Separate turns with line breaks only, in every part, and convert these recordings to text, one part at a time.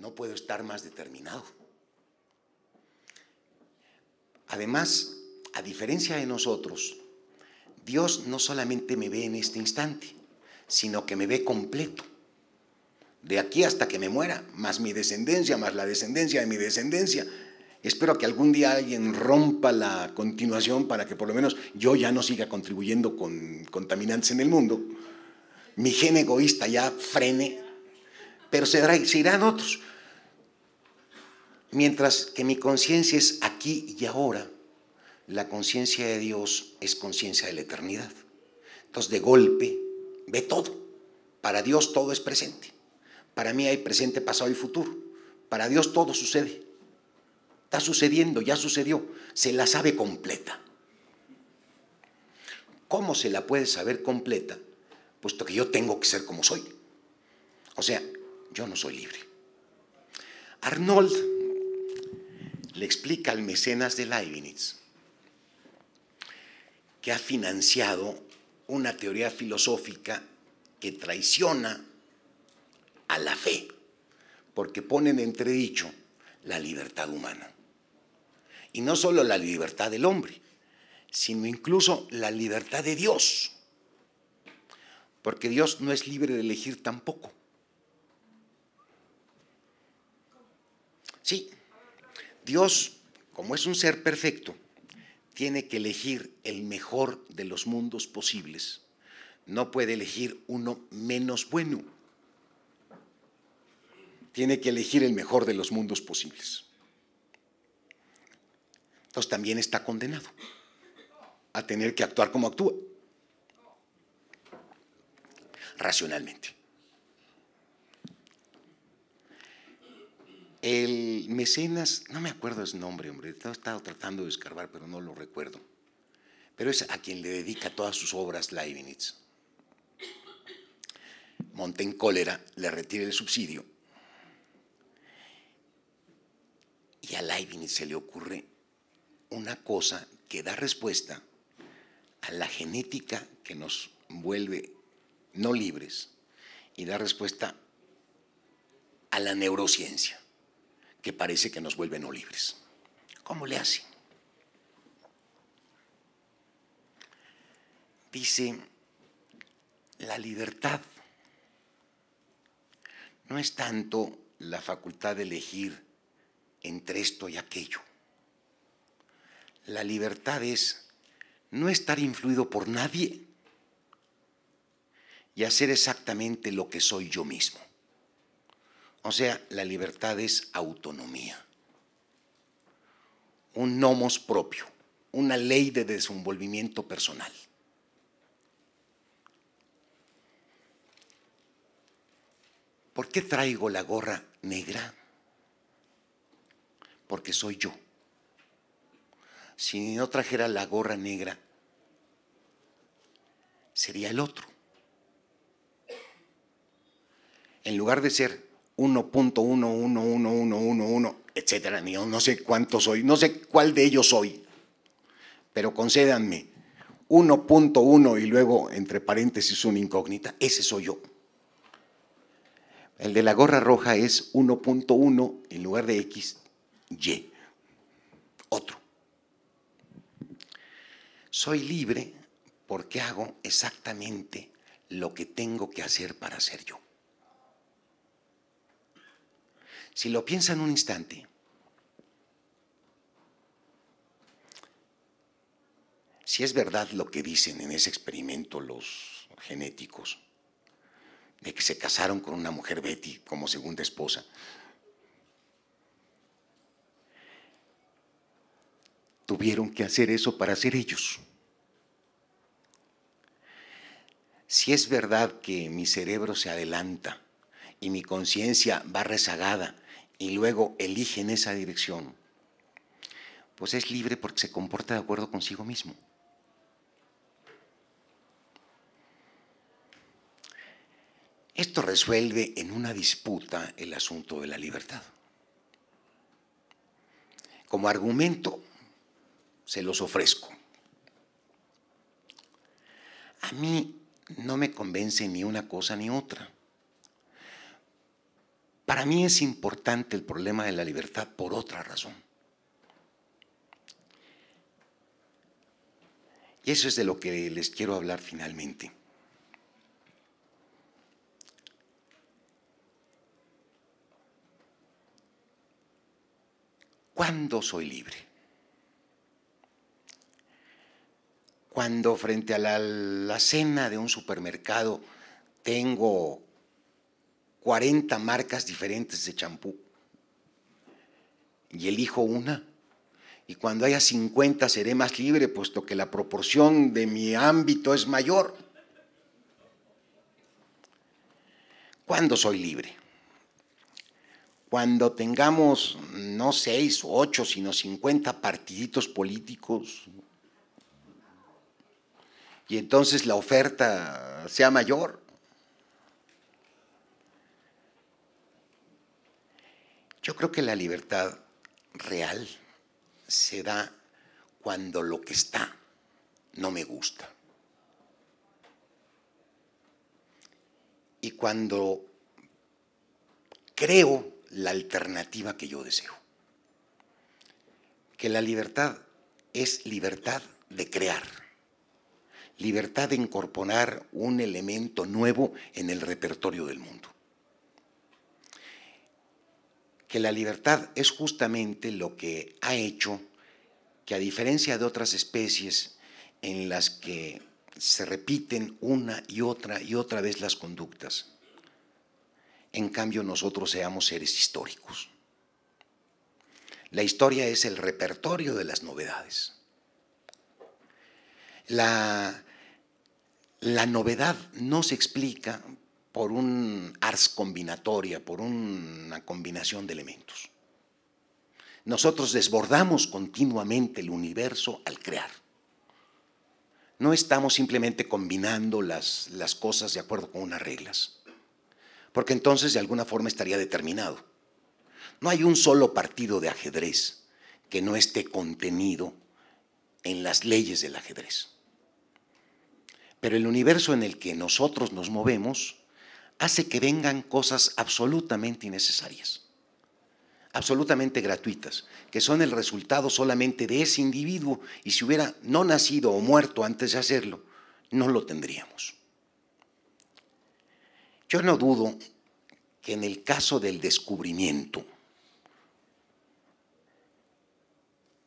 no puedo estar más determinado. Además, a diferencia de nosotros, Dios no solamente me ve en este instante, sino que me ve completo. De aquí hasta que me muera, más mi descendencia, más la descendencia de mi descendencia. Espero que algún día alguien rompa la continuación para que por lo menos yo ya no siga contribuyendo con contaminantes en el mundo. Mi gen egoísta ya frene, pero se, irán otros. Mientras que mi conciencia es aquí y ahora, la conciencia de Dios es conciencia de la eternidad. Entonces, de golpe, ve todo. Para Dios todo es presente. Para mí hay presente, pasado y futuro. Para Dios todo sucede. Está sucediendo, ya sucedió. Se la sabe completa. ¿Cómo se la puede saber completa? Puesto que yo tengo que ser como soy. O sea, yo no soy libre. Arnold le explica al mecenas de Leibniz que ha financiado una teoría filosófica que traiciona a la fe, porque pone en entredicho la libertad humana. Y no solo la libertad del hombre, sino incluso la libertad de Dios, porque Dios no es libre de elegir tampoco. Sí, Dios, como es un ser perfecto, tiene que elegir el mejor de los mundos posibles. No puede elegir uno menos bueno. Tiene que elegir el mejor de los mundos posibles. Entonces también está condenado a tener que actuar como actúa, racionalmente. El mecenas, no me acuerdo su nombre, hombre, he estado tratando de escarbar, pero no lo recuerdo. Pero es a quien le dedica todas sus obras Leibniz. Monta en cólera, le retira el subsidio. Y a Leibniz se le ocurre una cosa que da respuesta a la genética que nos vuelve no libres y da respuesta a la neurociencia que parece que nos vuelven no libres. ¿Cómo le hace? Dice, la libertad no es tanto la facultad de elegir entre esto y aquello. La libertad es no estar influido por nadie y hacer exactamente lo que soy yo mismo. O sea, la libertad es autonomía, un nomos propio, una ley de desenvolvimiento personal. ¿Por qué traigo la gorra negra? Porque soy yo. Si no trajera la gorra negra, sería el otro. En lugar de ser 1.111111, etcétera. Yo no sé cuánto soy, no sé cuál de ellos soy, pero concédanme 1.1 y luego entre paréntesis una incógnita, ese soy yo. El de la gorra roja es 1.1 en lugar de X, Y. Otro. Soy libre porque hago exactamente lo que tengo que hacer para ser yo. Si lo piensan un instante, si es verdad lo que dicen en ese experimento los genéticos, de que se casaron con una mujer Betty como segunda esposa, tuvieron que hacer eso para ser ellos. Si es verdad que mi cerebro se adelanta y mi conciencia va rezagada y luego elige en esa dirección, pues es libre porque se comporta de acuerdo consigo mismo. Esto resuelve en una disputa el asunto de la libertad. Como argumento, se los ofrezco. A mí no me convence ni una cosa ni otra. Para mí es importante el problema de la libertad por otra razón. Y eso es de lo que les quiero hablar finalmente. ¿Cuándo soy libre? Cuando frente a la, la cena de un supermercado tengo 40 marcas diferentes de champú y elijo una. Y cuando haya 50 seré más libre, puesto que la proporción de mi ámbito es mayor. ¿Cuándo soy libre? Cuando tengamos no seis o ocho, sino 50 partiditos políticos, y entonces la oferta sea mayor. Yo creo que la libertad real se da cuando lo que está no me gusta. Y cuando creo la alternativa que yo deseo. Que la libertad es libertad de crear, libertad de incorporar un elemento nuevo en el repertorio del mundo que la libertad es justamente lo que ha hecho que a diferencia de otras especies en las que se repiten una y otra y otra vez las conductas, en cambio nosotros seamos seres históricos. La historia es el repertorio de las novedades. La, la novedad no se explica por un ars combinatoria, por una combinación de elementos. Nosotros desbordamos continuamente el universo al crear. No estamos simplemente combinando las, las cosas de acuerdo con unas reglas, porque entonces de alguna forma estaría determinado. No hay un solo partido de ajedrez que no esté contenido en las leyes del ajedrez. Pero el universo en el que nosotros nos movemos hace que vengan cosas absolutamente innecesarias, absolutamente gratuitas, que son el resultado solamente de ese individuo y si hubiera no nacido o muerto antes de hacerlo, no lo tendríamos. Yo no dudo que en el caso del descubrimiento,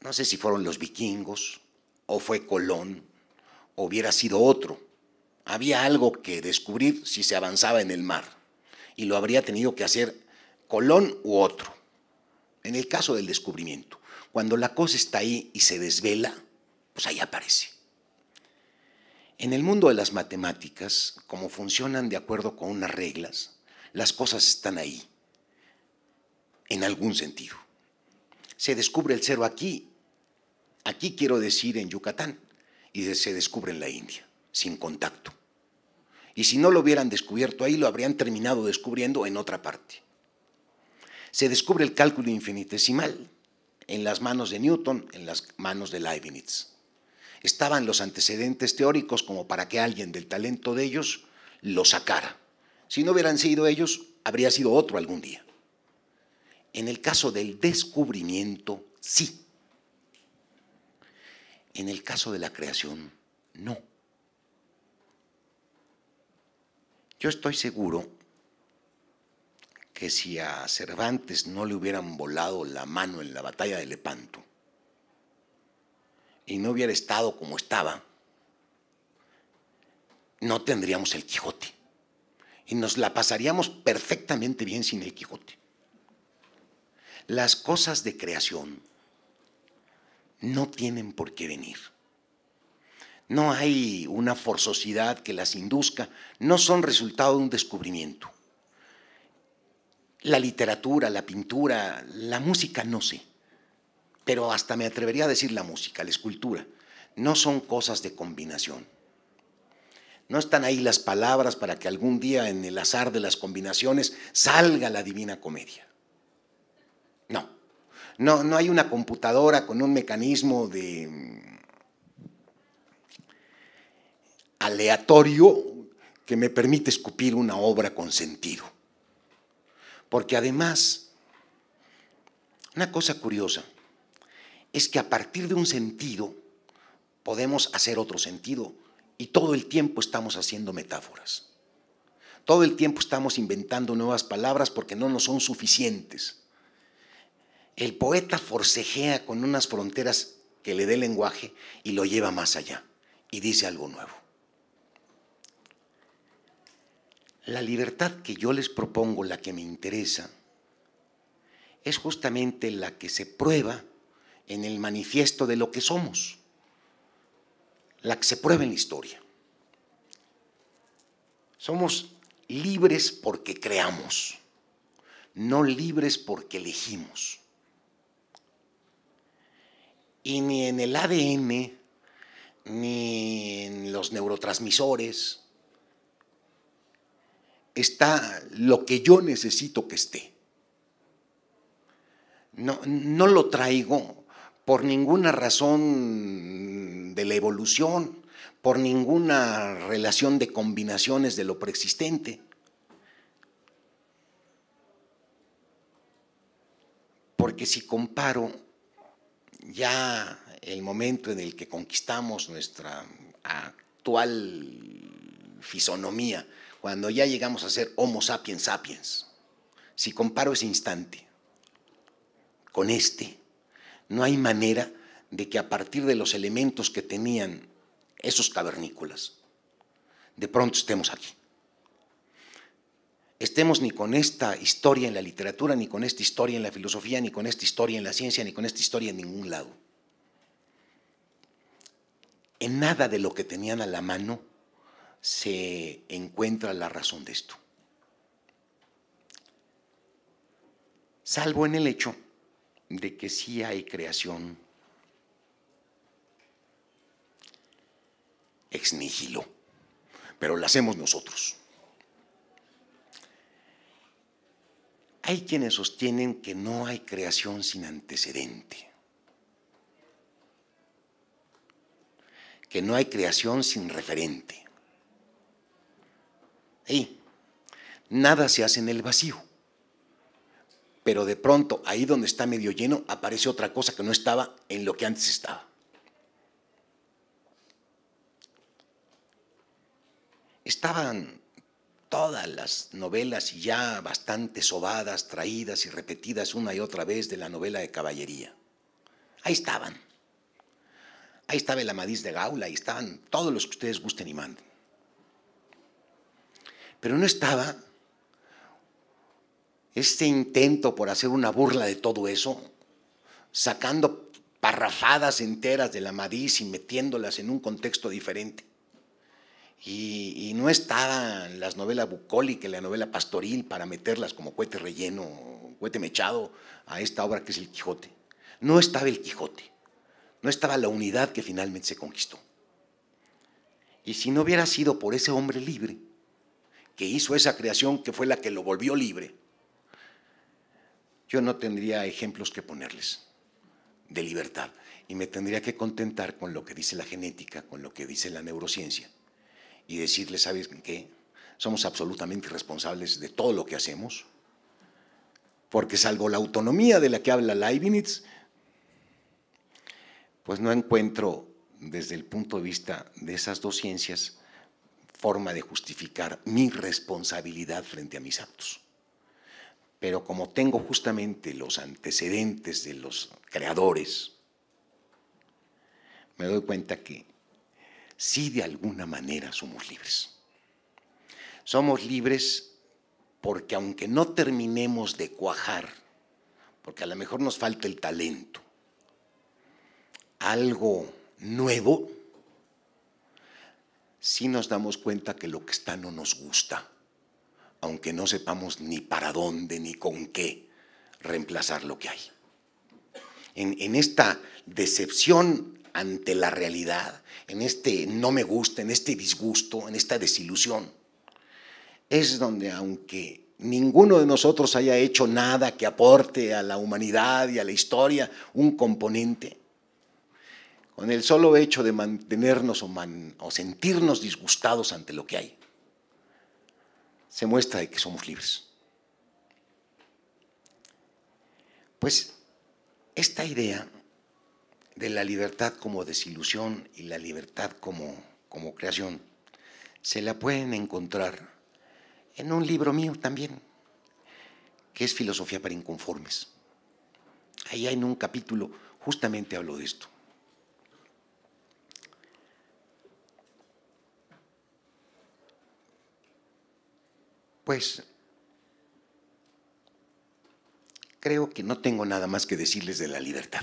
no sé si fueron los vikingos o fue Colón o hubiera sido otro, había algo que descubrir si se avanzaba en el mar y lo habría tenido que hacer Colón u otro. En el caso del descubrimiento, cuando la cosa está ahí y se desvela, pues ahí aparece. En el mundo de las matemáticas, como funcionan de acuerdo con unas reglas, las cosas están ahí, en algún sentido. Se descubre el cero aquí, aquí quiero decir en Yucatán, y se descubre en la India, sin contacto. Y si no lo hubieran descubierto ahí, lo habrían terminado descubriendo en otra parte. Se descubre el cálculo infinitesimal en las manos de Newton, en las manos de Leibniz. Estaban los antecedentes teóricos como para que alguien del talento de ellos lo sacara. Si no hubieran sido ellos, habría sido otro algún día. En el caso del descubrimiento, sí. En el caso de la creación, no. Yo estoy seguro que si a Cervantes no le hubieran volado la mano en la batalla de Lepanto y no hubiera estado como estaba, no tendríamos el Quijote y nos la pasaríamos perfectamente bien sin el Quijote. Las cosas de creación no tienen por qué venir. No hay una forzosidad que las induzca, no son resultado de un descubrimiento. La literatura, la pintura, la música, no sé, pero hasta me atrevería a decir la música, la escultura, no son cosas de combinación. No están ahí las palabras para que algún día en el azar de las combinaciones salga la divina comedia. No. No, no hay una computadora con un mecanismo de aleatorio que me permite escupir una obra con sentido. Porque además, una cosa curiosa es que a partir de un sentido podemos hacer otro sentido y todo el tiempo estamos haciendo metáforas. Todo el tiempo estamos inventando nuevas palabras porque no nos son suficientes. El poeta forcejea con unas fronteras que le dé lenguaje y lo lleva más allá y dice algo nuevo. La libertad que yo les propongo, la que me interesa, es justamente la que se prueba en el manifiesto de lo que somos, la que se prueba en la historia. Somos libres porque creamos, no libres porque elegimos. Y ni en el ADN, ni en los neurotransmisores, está lo que yo necesito que esté. No, lo traigo por ninguna razón de la evolución, por ninguna relación de combinaciones de lo preexistente. Porque si comparo ya el momento en el que conquistamos nuestra actual fisonomía cuando ya llegamos a ser Homo sapiens sapiens, si comparo ese instante con este, no hay manera de que a partir de los elementos que tenían esos cavernícolas, de pronto estemos aquí. Estemos ni con esta historia en la literatura, ni con esta historia en la filosofía, ni con esta historia en la ciencia, ni con esta historia en ningún lado. En nada de lo que tenían a la mano se encuentra la razón de esto. Salvo en el hecho de que sí hay creación ex nihilo, pero la hacemos nosotros. Hay quienes sostienen que no hay creación sin antecedente, que no hay creación sin referente. Ahí. Nada se hace en el vacío. Pero de pronto, ahí donde está medio lleno, aparece otra cosa que no estaba en lo que antes estaba. Estaban todas las novelas ya bastante sobadas, traídas y repetidas una y otra vez de la novela de caballería. Ahí estaban. Ahí estaba el Amadís de Gaula, ahí estaban todos los que ustedes gusten y manden. Pero no estaba ese intento por hacer una burla de todo eso, sacando parrafadas enteras de la madiz y metiéndolas en un contexto diferente. Y, no estaban las novelas bucólicas, la novela pastoril, para meterlas como cohete relleno, cohete mechado a esta obra que es El Quijote. No estaba El Quijote, no estaba la unidad que finalmente se conquistó. Y si no hubiera sido por ese hombre libre, que hizo esa creación que fue la que lo volvió libre, yo no tendría ejemplos que ponerles de libertad y me tendría que contentar con lo que dice la genética, con lo que dice la neurociencia y decirles, ¿sabes qué? Somos absolutamente responsables de todo lo que hacemos, porque salvo la autonomía de la que habla Leibniz, pues no encuentro desde el punto de vista de esas dos ciencias forma de justificar mi responsabilidad frente a mis actos. Pero como tengo justamente los antecedentes de los creadores, me doy cuenta que sí de alguna manera somos libres. Somos libres porque aunque no terminemos de cuajar, porque a lo mejor nos falta el talento, algo nuevo, si nos damos cuenta que lo que está no nos gusta, aunque no sepamos ni para dónde ni con qué reemplazar lo que hay. en esta decepción ante la realidad, en este no me gusta, en este disgusto, en esta desilusión, es donde aunque ninguno de nosotros haya hecho nada que aporte a la humanidad y a la historia un componente, con el solo hecho de mantenernos o, sentirnos disgustados ante lo que hay, se muestra de que somos libres. Pues esta idea de la libertad como desilusión y la libertad como, como creación se la pueden encontrar en un libro mío también, que es Filosofía para Inconformes. Ahí en un capítulo justamente hablo de esto. Pues creo que no tengo nada más que decirles de la libertad.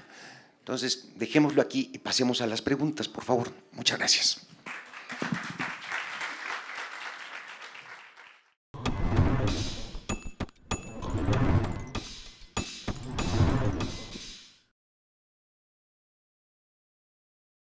Entonces, dejémoslo aquí y pasemos a las preguntas, por favor. Muchas gracias.